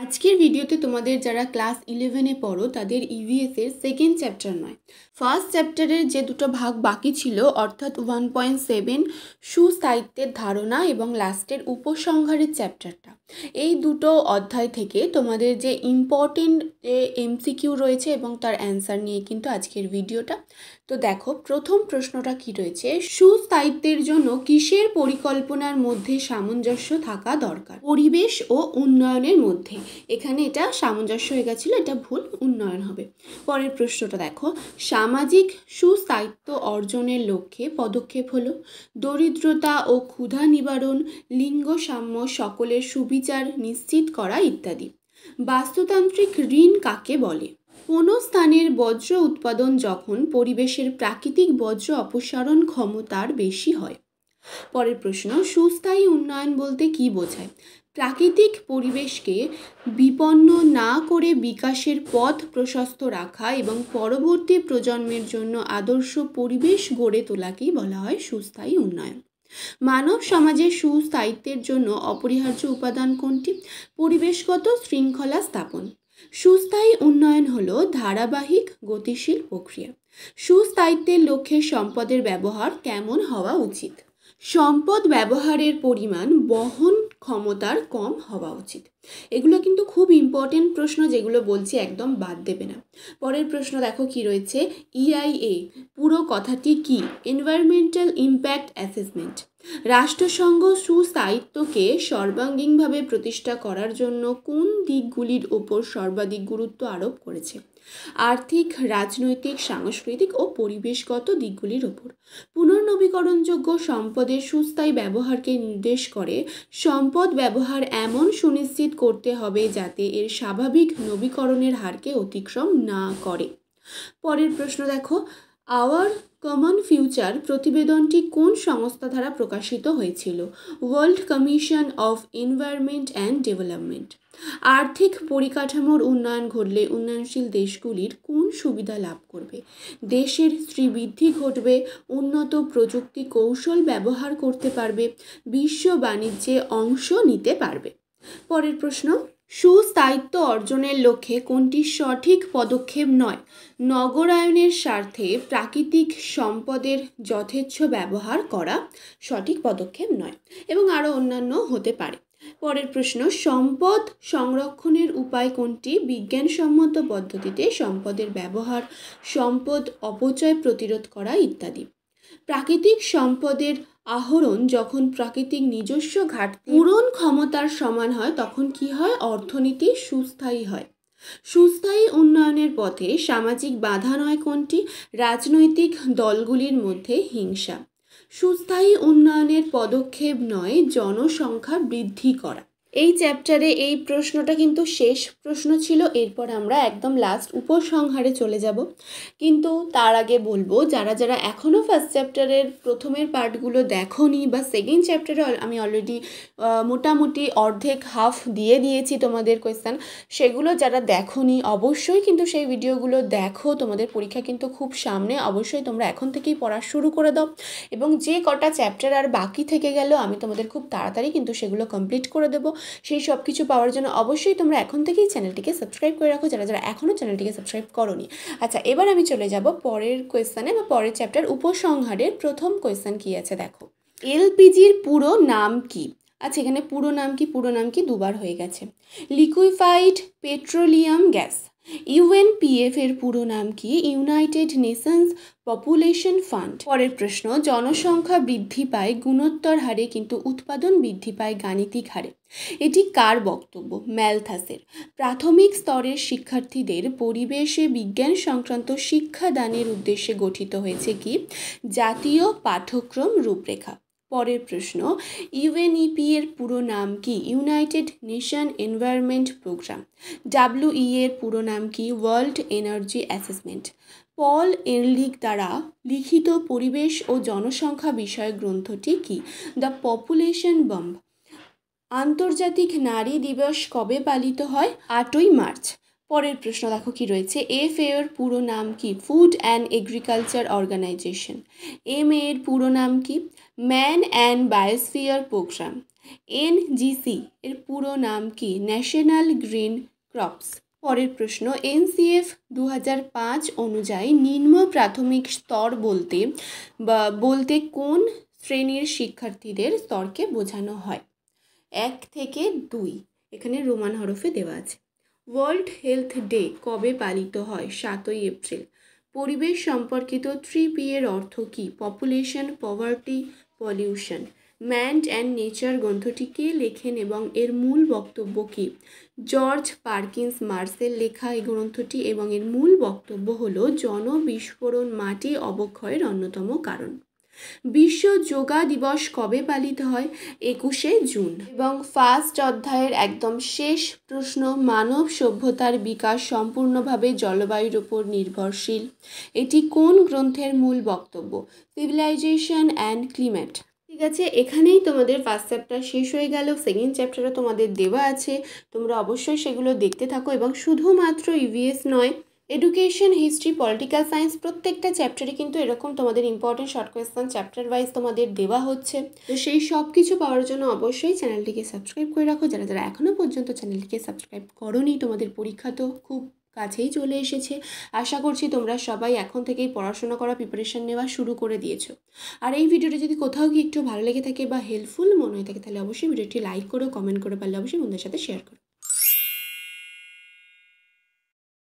আজকের ভিডিওতে তোমাদের যারা ক্লাস ইলেভেনে পড়ো তাদের ইভিএসের সেকেন্ড চ্যাপ্টার নয় ফার্স্ট চ্যাপ্টারের যে দুটো ভাগ বাকি ছিল অর্থাৎ ওয়ান পয়েন্ট সেভেন সুসাহিত্যের ধারণা এবং লাস্টের উপসংহারের চ্যাপ্টারটা এই দুটো অধ্যায় থেকে তোমাদের যে ইম্পর্টেন্ট যে এমসিকিউ রয়েছে এবং তার অ্যান্সার নিয়ে কিন্তু আজকের ভিডিওটা তো দেখো প্রথম প্রশ্নটা কি রয়েছে সুস্থায়িত্বের জন্য কিসের পরিকল্পনার মধ্যে সামঞ্জস্য থাকা দরকার পরিবেশ ও উন্নয়নের মধ্যে এখানে এটা সামঞ্জস্য হয়ে গেছিলো এটা ভুল উন্নয়ন হবে পরের প্রশ্নটা দেখো সামাজিক সুস্থায়িত্ব অর্জনের লক্ষ্যে পদক্ষেপ হলো দরিদ্রতা ও ক্ষুধা নিবারণ লিঙ্গ সাম্য সকলের সুবিচার নিশ্চিত করা ইত্যাদি বাস্তুতান্ত্রিক ঋণ কাকে বলে কোনো স্থানের বজ্র উৎপাদন যখন পরিবেশের প্রাকৃতিক বজ্র অপসারণ ক্ষমতার বেশি হয় পরের প্রশ্ন সুস্থায়ী উন্নয়ন বলতে কি বোঝায় প্রাকৃতিক পরিবেশকে বিপন্ন না করে বিকাশের পথ প্রশস্ত রাখা এবং পরবর্তী প্রজন্মের জন্য আদর্শ পরিবেশ গড়ে তোলাকেই বলা হয় সুস্থায়ী উন্নয়ন মানব সমাজের সুস্থায়িত্বের জন্য অপরিহার্য উপাদান কোনটি পরিবেশগত শৃঙ্খলা স্থাপন সুস্থায়ী উন্নয়ন হল ধারাবাহিক গতিশীল প্রক্রিয়া সুস্থায়িত্বের লক্ষ্যে সম্পদের ব্যবহার কেমন হওয়া উচিত সম্পদ ব্যবহারের পরিমাণ বহন ক্ষমতার কম হওয়া উচিত এগুলো কিন্তু খুব ইম্পর্টেন্ট প্রশ্ন যেগুলো বলছি একদম বাদ দেবে না পরের প্রশ্ন দেখো কি রয়েছে ইআইএ e পুরো কথাটি কি এনভায়রনমেন্টাল ইম্প্যাক্ট অ্যাসেসমেন্ট রাষ্ট্রসংঘ সুস্থায়িত্বকে সর্বাঙ্গীনভাবে প্রতিষ্ঠা করার জন্য কোন দিকগুলির ওপর সর্বাধিক গুরুত্ব আরোপ করেছে আর্থিক রাজনৈতিক সাংস্কৃতিক ও পরিবেশগত দিকগুলির ওপর পুনর্নবীকরণযোগ্য সম্পদের সুস্থায়ী ব্যবহারকে নির্দেশ করে সম্প সম্পদ ব্যবহার এমন সুনিশ্চিত করতে হবে যাতে এর স্বাভাবিক নবীকরণের হারকে অতিক্রম না করে পরের প্রশ্ন দেখো আওয়ার কমন ফিউচার প্রতিবেদনটি কোন সংস্থা দ্বারা প্রকাশিত হয়েছিল world commission of environment and development আর্থিক পরিকাঠামোর উন্নয়ন ঘটলে উন্নয়নশীল দেশগুলির কোন সুবিধা লাভ করবে দেশের শ্রীবৃদ্ধি ঘটবে উন্নত প্রযুক্তি কৌশল ব্যবহার করতে পারবে বিশ্ব বাণিজ্যে অংশ নিতে পারবে পরের প্রশ্ন সুস্থায়িত্ব অর্জনের লক্ষ্যে কোনটি সঠিক পদক্ষেপ নয় নগরায়নের স্বার্থে প্রাকৃতিক সম্পদের যথেচ্ছ ব্যবহার করা সঠিক পদক্ষেপ নয় এবং আরও অন্যান্য হতে পারে পরের প্রশ্ন সম্পদ সংরক্ষণের উপায় কোনটি বিজ্ঞানসম্মত পদ্ধতিতে সম্পদের ব্যবহার সম্পদ অপচয় প্রতিরোধ করা ইত্যাদি প্রাকৃতিক সম্পদের আহরণ যখন প্রাকৃতিক নিজস্ব ঘাট পূরণ ক্ষমতার সমান হয় তখন কি হয় অর্থনীতি সুস্থায়ী হয় সুস্থায়ী উন্নয়নের পথে সামাজিক বাধা নয় কোনটি রাজনৈতিক দলগুলির মধ্যে হিংসা সুস্থায়ী উন্নয়নের পদক্ষেপ নয় জনসংখ্যা বৃদ্ধি করা এই চ্যাপ্টারে এই প্রশ্নটা কিন্তু শেষ প্রশ্ন ছিল এরপর আমরা একদম লাস্ট উপসংহারে চলে যাব কিন্তু তার আগে বলবো যারা যারা এখনও ফার্স্ট চ্যাপ্টারের প্রথমের পার্টগুলো দেখোনি বা সেকেন্ড চ্যাপ্টারে আমি অলরেডি মোটামুটি অর্ধেক হাফ দিয়ে দিয়েছি তোমাদের কোয়েশ্চান সেগুলো যারা দেখোনি অবশ্যই কিন্তু সেই ভিডিওগুলো দেখো তোমাদের পরীক্ষা কিন্তু খুব সামনে অবশ্যই তোমরা এখন থেকেই পড়া শুরু করে দাও এবং যে কটা চ্যাপ্টার আর বাকি থেকে গেল আমি তোমাদের খুব তাড়াতাড়ি কিন্তু সেগুলো কমপ্লিট করে দেবো সেই সব কিছু পাওয়ার জন্য অবশ্যই তোমরা এখন থেকেই চ্যানেলটিকে সাবস্ক্রাইব করে রাখো যারা যারা এখনও চ্যানেলটিকে সাবস্ক্রাইব করনি আচ্ছা এবার আমি চলে যাব পরের কোয়েশ্চানে বা পরের চ্যাপ্টার উপসংহারের প্রথম কোয়েশ্চান কী আছে দেখো এলপিজির পুরো নাম কি আচ্ছা এখানে পুরো নাম কি পুরো নাম কি দুবার হয়ে গেছে লিকুইফাইড পেট্রোলিয়াম গ্যাস ইউএনপিএফ এর পুরো নাম কি ইউনাইটেড নেশনস পপুলেশন ফান্ড পরের প্রশ্ন জনসংখ্যা বৃদ্ধি পায় গুণোত্তর হারে কিন্তু উৎপাদন বৃদ্ধি পায় গাণিতিক হারে এটি কার বক্তব্য ম্যালথাসের প্রাথমিক স্তরের শিক্ষার্থীদের পরিবেশে বিজ্ঞান সংক্রান্ত শিক্ষাদানের উদ্দেশ্যে গঠিত হয়েছে কি জাতীয় পাঠ্যক্রম রূপরেখা পরের প্রশ্ন ইউএনইপি e এর পুরো নাম কি united nation environment programme W E এর পুরো নাম কি world energy assessment Paul Ehrlich দ্বারা লিখিত পরিবেশ ও জনসংখ্যা বিষয়ক গ্রন্থটি কি দ্য পপুলেশন বম্ব আন্তর্জাতিক নারী দিবস কবে পালিত হয় আটই মার্চ পরের প্রশ্ন দেখো কি রয়েছে এফ এর পুরো নাম কি food and agriculture organisation M এর পুরো নাম কি man and biosphere programme N G C এর পুরো নাম কি ন্যাশনাল গ্রিন ক্রপস পরের প্রশ্ন এনসিএফ দু পাঁচ অনুযায়ী নিম্ন প্রাথমিক স্তর বলতে বা বলতে কোন শ্রেণীর শিক্ষার্থীদের স্তরকে বোঝানো হয় এক থেকে দুই এখানে রোমান হরফে দেওয়া আছে ওয়ার্ল্ড হেলথ ডে কবে পালিত হয় সাতই এপ্রিল পরিবেশ সম্পর্কিত থ্রি পি এর অর্থ কী population poverty pollution man and nature গ্রন্থটি কে লেখেন এবং এর মূল বক্তব্য কী জর্জ পার্কিন্স মার্সেল লেখা এই গ্রন্থটি এবং এর মূল বক্তব্য হল জনবিস্ফোরণ মাটি অবক্ষয়ের অন্যতম কারণ বিশ্ব যোগা দিবস কবে পালিত হয় একুশে জুন এবং ফার্স্ট অধ্যায়ের একদম শেষ প্রশ্ন মানব সভ্যতার বিকাশ সম্পূর্ণভাবে জলবায়ুর উপর নির্ভরশীল এটি কোন গ্রন্থের মূল বক্তব্য সিভিলাইজেশন অ্যান্ড ক্লিমেট ঠিক আছে এখানেই তোমাদের ফার্স্ট চ্যাপ্টার শেষ হয়ে গেল সেকেন্ড চ্যাপ্টারও তোমাদের দেওয়া আছে তোমরা অবশ্যই সেগুলো দেখতে থাকো এবং শুধুমাত্র ইভিএস নয় এডুকেশন হিস্ট্রি পলিটিক্যাল সায়েন্স প্রত্যেকটা চ্যাপ্টারে কিন্তু এরকম তোমাদের important short question chapter wise তোমাদের দেওয়া হচ্ছে তো সেই সব কিছু পাওয়ার জন্য অবশ্যই চ্যানেলটিকে সাবস্ক্রাইব করে রাখো যারা যারা এখনও পর্যন্ত চ্যানেলটিকে সাবস্ক্রাইব করোনি তোমাদের পরীক্ষা তো খুব কাছেই চলে এসেছে আশা করছি তোমরা সবাই এখন থেকেই পড়াশোনা করা প্রিপারেশান নেওয়া শুরু করে দিয়েছো আর এই ভিডিওটা যদি কোথাও কি একটু ভালো লেগে থাকে বা হেল্পফুল মনে হয়ে থাকে তাহলে অবশ্যই ভিডিওটি লাইক করো কমেন্ট করে পারলে অবশ্যই বন্ধুদের সাথে শেয়ার করো